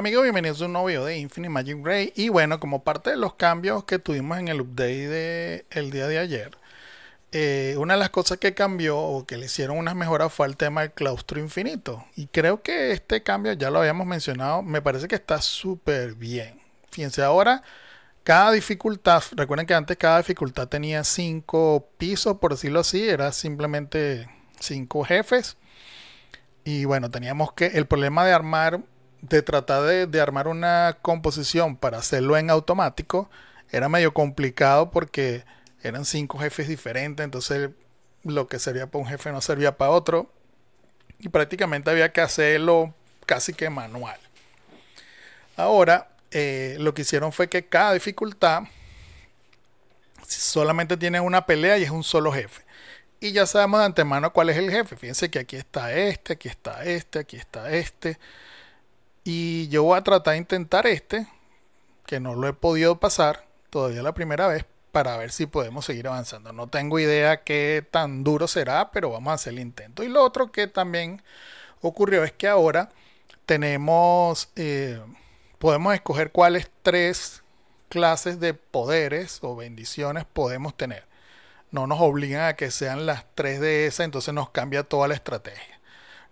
amigos, bienvenidos a un nuevo video de Infinite Magic Ray y bueno, como parte de los cambios que tuvimos en el update del día de ayer, eh, una de las cosas que cambió o que le hicieron unas mejoras fue el tema del claustro infinito y creo que este cambio ya lo habíamos mencionado, me parece que está súper bien. Fíjense ahora, cada dificultad, recuerden que antes cada dificultad tenía cinco pisos, por decirlo así, era simplemente cinco jefes. Y bueno, teníamos que el problema de armar de tratar de, armar una composición para hacerlo en automático era medio complicado porque eran cinco jefes diferentes, entonces lo que servía para un jefe no servía para otro y prácticamente había que hacerlo casi que manual. Ahora eh, lo que hicieron fue que cada dificultad solamente tiene una pelea y es un solo jefe y ya sabemos de antemano cuál es el jefe. Fíjense que aquí está este, aquí está este, aquí está este. Y yo voy a tratar de intentar este, que no lo he podido pasar todavía la primera vez, para ver si podemos seguir avanzando. No tengo idea qué tan duro será, pero vamos a hacer el intento. Y lo otro que también ocurrió es que ahora tenemos, eh, podemos escoger cuáles tres clases de poderes o bendiciones podemos tener. No nos obligan a que sean las tres de esas, entonces nos cambia toda la estrategia.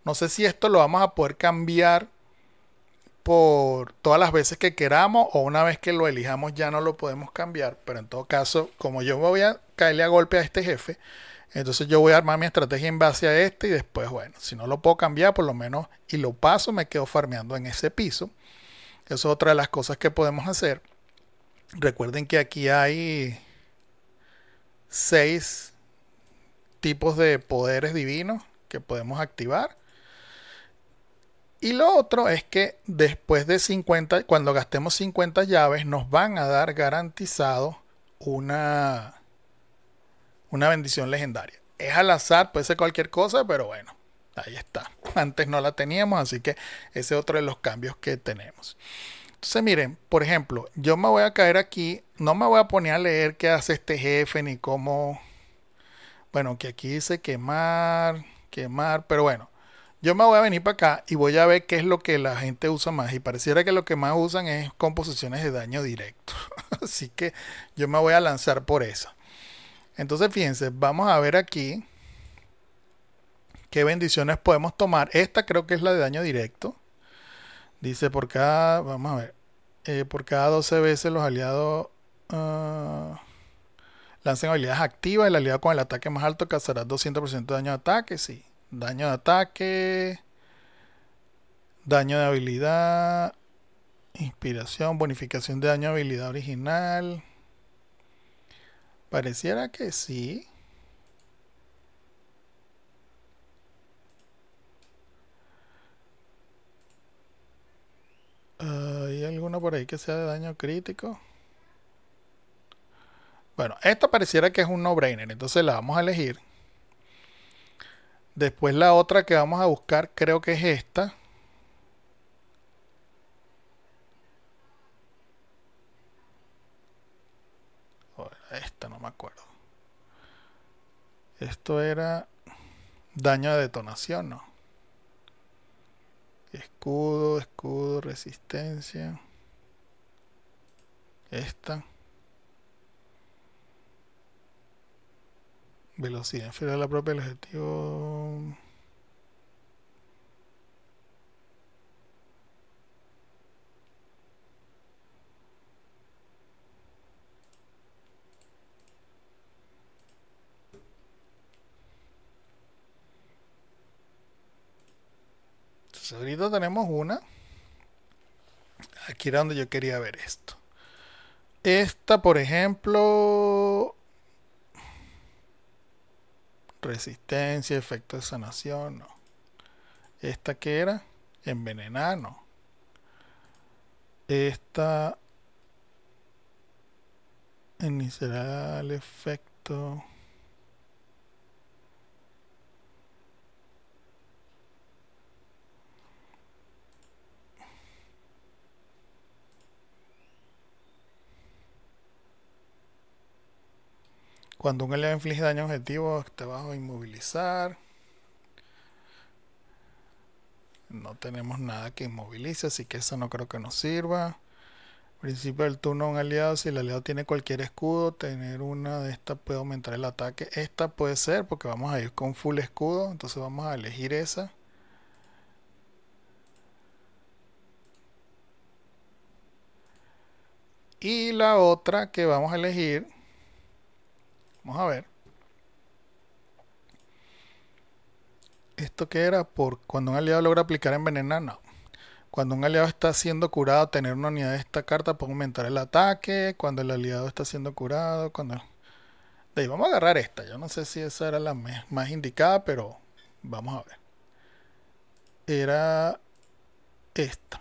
No sé si esto lo vamos a poder cambiar por todas las veces que queramos o una vez que lo elijamos ya no lo podemos cambiar. Pero en todo caso, como yo voy a caerle a golpe a este jefe, entonces yo voy a armar mi estrategia en base a este y después, bueno, si no lo puedo cambiar, por lo menos y lo paso, me quedo farmeando en ese piso. Eso es otra de las cosas que podemos hacer. Recuerden que aquí hay seis tipos de poderes divinos que podemos activar. Y lo otro es que después de 50, cuando gastemos 50 llaves, nos van a dar garantizado una, una bendición legendaria. Es al azar, puede ser cualquier cosa, pero bueno, ahí está. Antes no la teníamos, así que ese es otro de los cambios que tenemos. Entonces, miren, por ejemplo, yo me voy a caer aquí, no me voy a poner a leer qué hace este jefe ni cómo. Bueno, que aquí dice quemar, quemar, pero bueno yo me voy a venir para acá y voy a ver qué es lo que la gente usa más. Y pareciera que lo que más usan es composiciones de daño directo. Así que yo me voy a lanzar por eso. Entonces, fíjense, vamos a ver aquí qué bendiciones podemos tomar. Esta creo que es la de daño directo. Dice por cada, vamos a ver, eh, por cada 12 veces los aliados ah, lancen habilidades activas. El aliado con el ataque más alto causará 200% de daño de ataque, sí. Daño de ataque. Daño de habilidad. Inspiración. Bonificación de daño de habilidad original. Pareciera que sí. ¿Hay alguno por ahí que sea de daño crítico? Bueno, esto pareciera que es un no-brainer, entonces la vamos a elegir. Después la otra que vamos a buscar creo que es esta. Esta no me acuerdo. Esto era daño de detonación, ¿no? Escudo, escudo, resistencia. Esta. Velocidad inferior la propia del objetivo. ahorita tenemos una. Aquí era donde yo quería ver esto. Esta, por ejemplo, Resistencia, efecto de sanación, no. ¿Esta que era? Envenenar, no. Esta iniciará el efecto. Cuando un aliado inflige daño objetivo, te vas a inmovilizar. No tenemos nada que inmovilice, así que eso no creo que nos sirva. Principio del turno un aliado, si el aliado tiene cualquier escudo, tener una de estas puede aumentar el ataque. Esta puede ser porque vamos a ir con full escudo, entonces vamos a elegir esa. Y la otra que vamos a elegir Vamos a ver. ¿Esto que era? Por cuando un aliado logra aplicar envenenar, no. Cuando un aliado está siendo curado, tener una unidad de esta carta puede aumentar el ataque. Cuando el aliado está siendo curado, cuando... De ahí vamos a agarrar esta. Yo no sé si esa era la más indicada, pero vamos a ver. Era esta.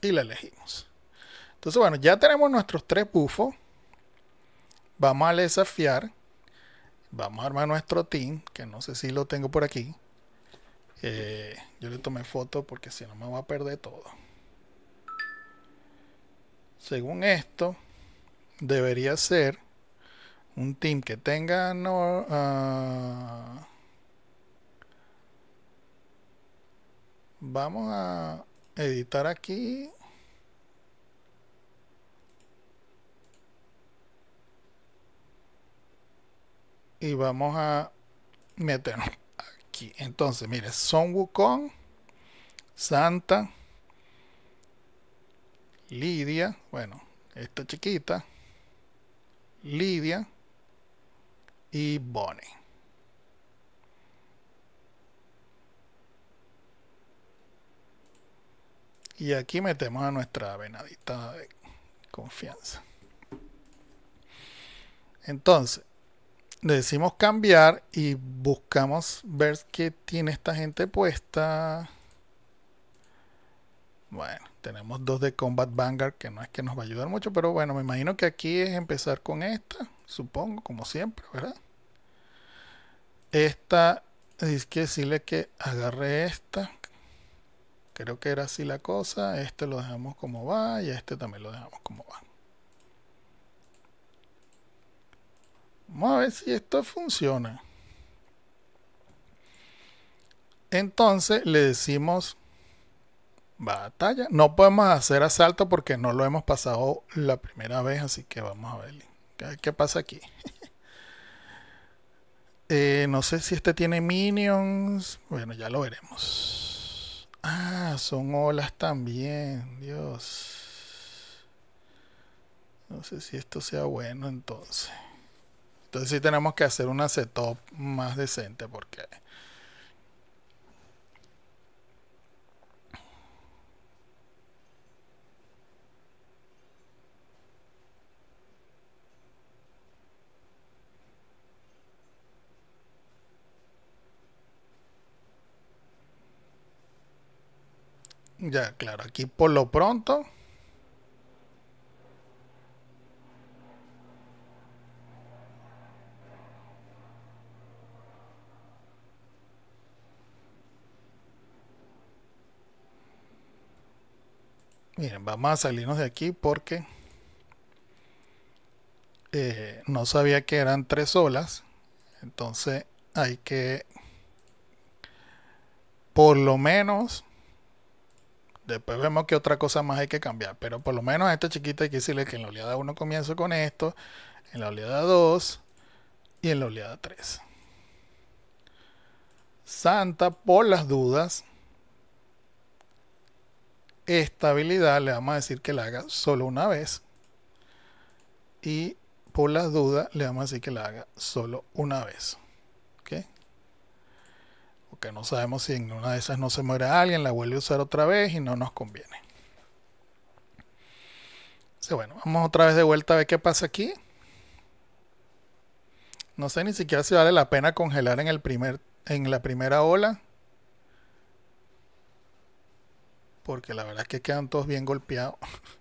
Y la elegimos. Entonces, bueno, ya tenemos nuestros tres buffos. Vamos a desafiar. Vamos a armar nuestro team, que no sé si lo tengo por aquí. Eh, yo le tomé foto porque si no me va a perder todo. Según esto, debería ser un team que tenga ah, vamos a editar aquí y vamos a meternos aquí. Entonces, mire, Son Wukong, Santa, Lidia, bueno, esta chiquita, Lidia y Bonnie. Y aquí metemos a nuestra venadita de confianza. Entonces, decimos cambiar y buscamos ver qué tiene esta gente puesta. Bueno, tenemos dos de Combat Vanguard que no es que nos va a ayudar mucho, pero bueno, me imagino que aquí es empezar con esta, supongo, como siempre, ¿verdad? Esta, es que decirle que agarre esta. Creo que era así la cosa. Este lo dejamos como va y este también lo dejamos como va. Vamos a ver si esto funciona. Entonces le decimos batalla. No podemos hacer asalto porque no lo hemos pasado la primera vez, así que vamos a ver qué, pasa aquí. Eh, no sé si este tiene minions. Bueno, ya lo veremos. Ah, son olas también. Dios. No sé si esto sea bueno entonces. Entonces sí tenemos que hacer una setup más decente porque... Ya, claro, aquí por lo pronto Miren, vamos a salirnos de aquí porque eh, no sabía que eran tres olas. Entonces hay que por lo menos después vemos que otra cosa más hay que cambiar pero por lo menos a esta chiquita hay que decirle que en la oleada 1 comienzo con esto en la oleada 2 y en la oleada 3 Santa por las dudas Estabilidad, le vamos a decir que la haga solo una vez. Y por las dudas le vamos a decir que la haga solo una vez. ¿Ok? Porque no sabemos si en una de esas no se muere alguien, la vuelve a usar otra vez y no nos conviene. bueno, vamos otra vez de vuelta a ver qué pasa aquí. No sé ni siquiera si vale la pena congelar en, el primer, en la primera ola. porque la verdad es que quedan todos bien golpeados.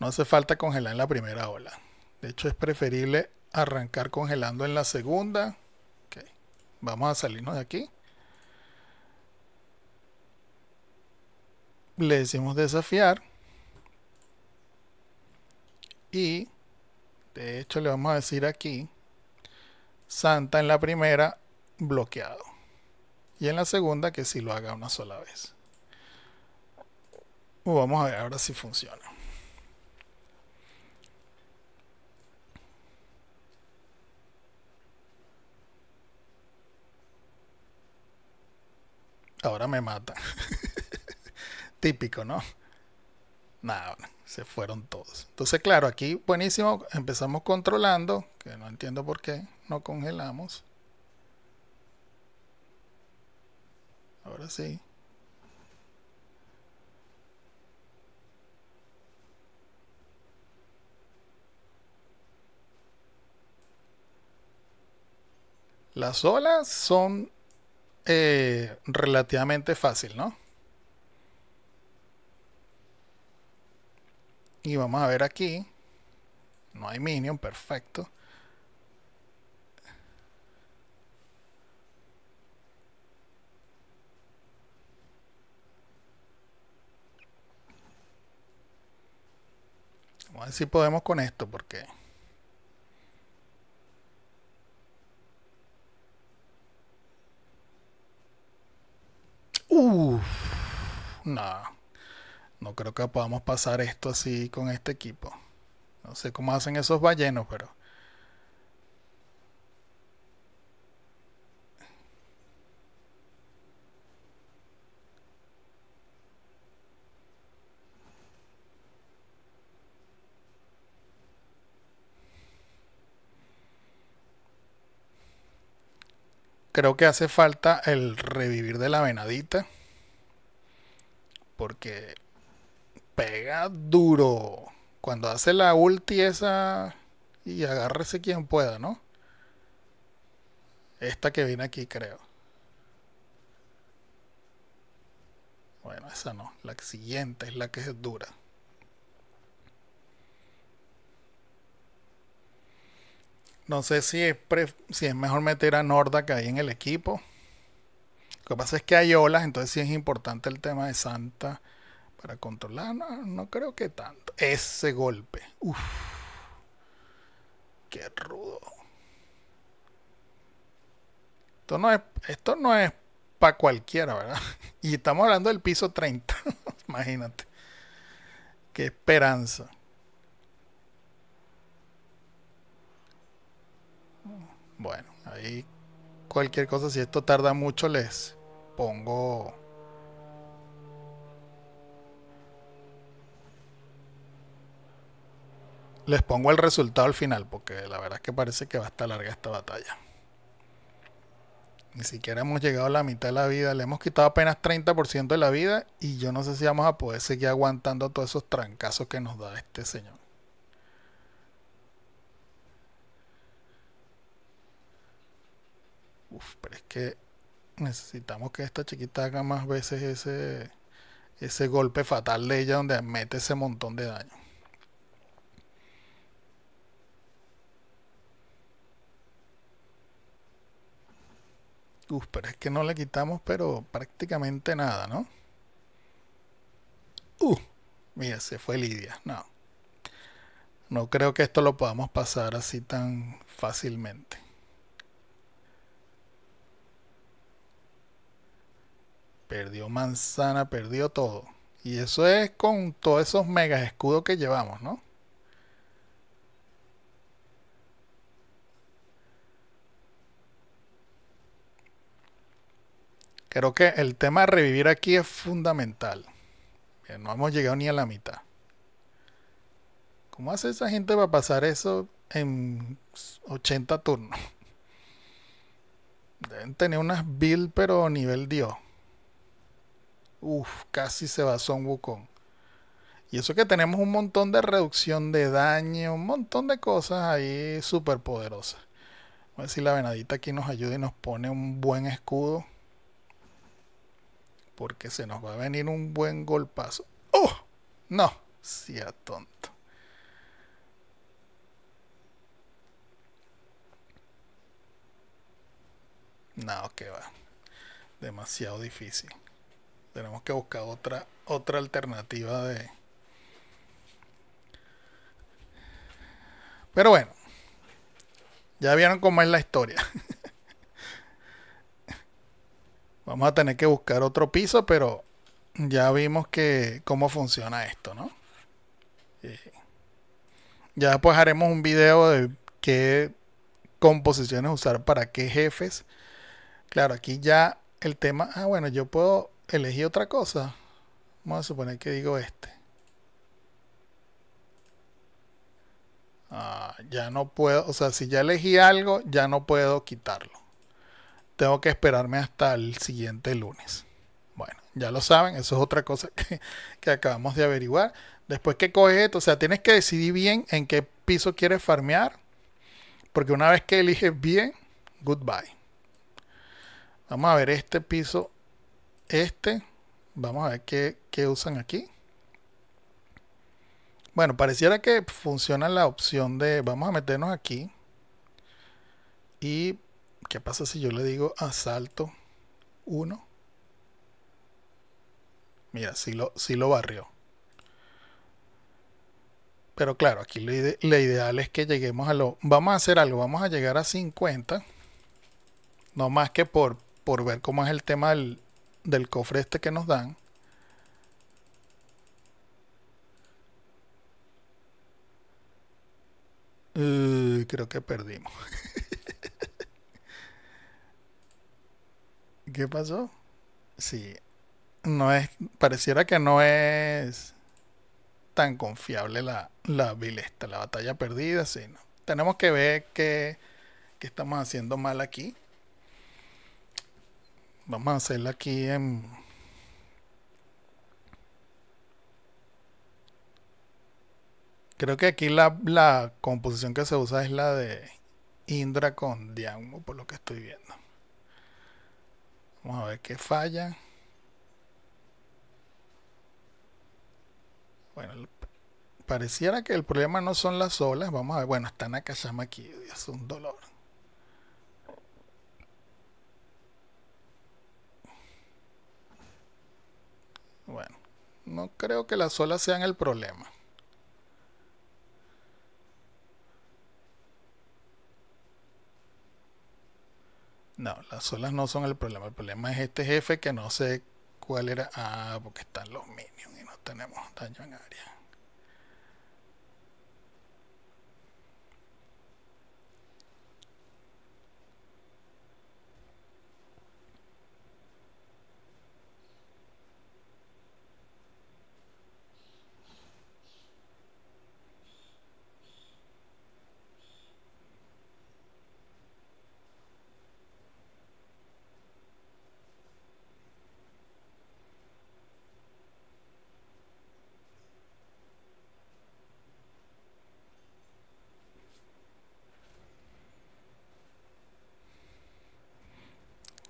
No hace falta congelar en la primera ola. De hecho, es preferible arrancar congelando en la segunda. vamos a salirnos de aquí. Le decimos desafiar. Y de hecho le vamos a decir aquí Santa en la primera bloqueado. Y en la segunda que si lo haga una sola vez. Pues vamos a ver ahora si funciona. Ahora me mata Típico, ¿no? Nada, se fueron todos. Entonces, claro, aquí buenísimo. Empezamos controlando, que no entiendo por qué no congelamos. Ahora sí. Las olas son eh, relativamente fácil, ¿no? Y vamos a ver aquí. No hay minion, perfecto. Vamos a ver si podemos con esto, porque... No, no creo que podamos pasar esto así con este equipo. No sé cómo hacen esos ballenos, pero... creo que hace falta el revivir de la venadita porque pega duro. Cuando hace la ulti esa y agárrese quien pueda, ¿no? Esta que viene aquí, creo. Bueno, esa no. La siguiente es la que es dura. No sé si es, si es mejor meter a Norda que ahí en el equipo. Lo que pasa es que hay olas, entonces sí es importante el tema de Santa para controlar. No, creo que tanto. Ese golpe. Uf. Qué rudo. no esto no es para cualquiera, ¿verdad? Y estamos hablando del piso 30. Imagínate. Qué esperanza. Bueno, ahí cualquier cosa, si esto tarda mucho, les, pongo... Les pongo el resultado al final, porque la verdad es que parece que va a estar larga esta batalla. Ni siquiera hemos llegado a la mitad de la vida, le hemos quitado apenas 30% de la vida y yo no sé si vamos a poder seguir aguantando todos esos trancazos que nos da este señor. Uf, pero es que necesitamos que esta chiquita haga más veces ese, ese golpe fatal de ella donde mete ese montón de daño. Uf, pero es que no le quitamos, pero prácticamente nada, ¿no? Uh, mira, se fue Lidia. No. No creo que esto lo podamos pasar así tan fácilmente. perdió manzana, perdió todo. Y eso es con todos esos megas escudos que llevamos, ¿no? Creo que el tema de revivir aquí es fundamental. no hemos llegado ni a la mitad. ¿Cómo hace esa gente para pasar eso en 80 turnos? Deben tener unas build pero nivel Dios. Uf, casi se basó en Wukong. Y eso que tenemos un montón de reducción de daño, un montón de cosas ahí súper poderosas. Vamos a ver si la venadita aquí nos ayuda y nos pone un buen escudo. Porque se nos va a venir un buen golpazo. ¡Oh! No, sea tonto. No, que va. Demasiado difícil. Tenemos que buscar otra, otra alternativa de. Pero bueno. Ya vieron cómo es la historia. Vamos a tener que buscar otro piso, pero ya vimos que cómo funciona esto, ¿no? Eh, ya después haremos un video de qué composiciones usar para qué jefes. Claro, aquí ya el tema. Ah, bueno, yo puedo elegí otra cosa. Vamos a suponer que digo este. Ah, ya no puedo, o sea, si ya elegí algo, ya no puedo quitarlo. Tengo que esperarme hasta el siguiente lunes. Bueno, ya lo saben, eso es otra cosa que, que acabamos de averiguar. Después que coges esto, o sea, tienes que decidir bien en qué piso quieres farmear. Porque una vez que eliges bien, goodbye. Vamos a ver este piso este, vamos a ver qué, usan aquí. Bueno, pareciera que funciona la opción de, vamos a meternos aquí. Y, ¿qué pasa si yo le digo asalto 1? Mira, si lo, sí lo barrió. Pero claro, aquí lo, ideal es que lleguemos a lo... Vamos a hacer algo, vamos a llegar a 50. No más que por, por ver cómo es el tema del, del cofre este que nos dan. Eh, creo que perdimos. ¿Qué pasó? Sí. No es. Pareciera que no es tan confiable la, la la batalla perdida, sí, Tenemos que ver que qué estamos haciendo mal aquí. Vamos a hacerla aquí en... Creo que aquí la, composición que se usa es la de Indra con diálogo, por lo que estoy viendo. Vamos a ver qué falla. Bueno, pareciera que el problema no son las olas. Vamos a ver. Bueno, está Nakashima aquí. Es un dolor. No creo que las olas sean el problema. No, las olas no son el problema. El problema es este jefe que no sé cuál era. Ah, porque están los minions y no tenemos daño en área.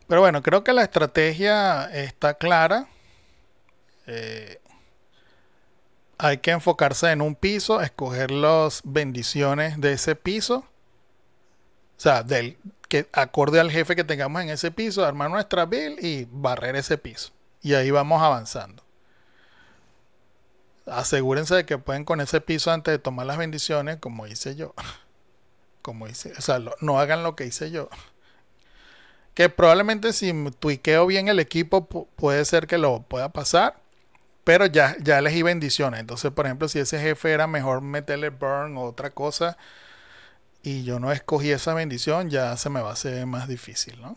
Pero bueno, creo que la estrategia está clara. Eh, hay que enfocarse en un piso, escoger las bendiciones de ese piso. O sea, del, que acorde al jefe que tengamos en ese piso, armar nuestra bill y barrer ese piso. Y ahí vamos avanzando. Asegúrense de que pueden con ese piso antes de tomar las bendiciones, como hice yo. Como hice, o sea, no hagan lo que hice yo que probablemente si tuiqueo bien el equipo puede ser que lo pueda pasar, pero ya, ya elegí bendiciones. Entonces, por ejemplo, si ese jefe era mejor meterle burn o otra cosa y yo no escogí esa bendición, ya se me va a hacer más difícil, ¿no?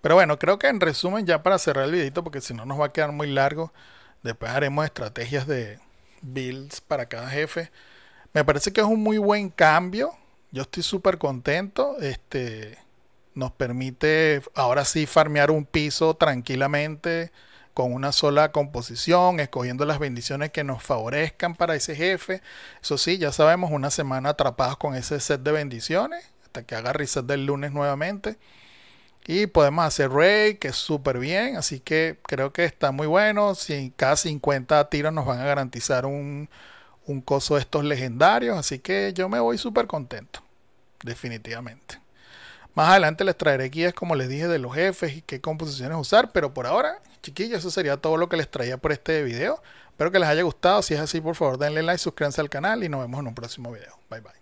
Pero bueno, creo que en resumen, ya para cerrar el videito, porque si no nos va a quedar muy largo, después haremos estrategias de, builds para cada jefe. Me parece que es un muy buen cambio. Yo estoy súper contento. Este, nos permite ahora sí farmear un piso tranquilamente con una sola composición, escogiendo las bendiciones que nos favorezcan para ese jefe. Eso sí, ya sabemos, una semana atrapados con ese set de bendiciones, hasta que haga reset del lunes nuevamente. Y podemos hacer Rey, que es súper bien. Así que creo que está muy bueno. cada 50 tiros nos van a garantizar un, un coso de estos legendarios. Así que yo me voy súper contento. Definitivamente. Más adelante les traeré guías, como les dije, de los jefes y qué composiciones usar. Pero por ahora, chiquillos, eso sería todo lo que les traía por este video. Espero que les haya gustado. Si es así, por favor, denle like, suscríbanse al canal y nos vemos en un próximo video. Bye bye.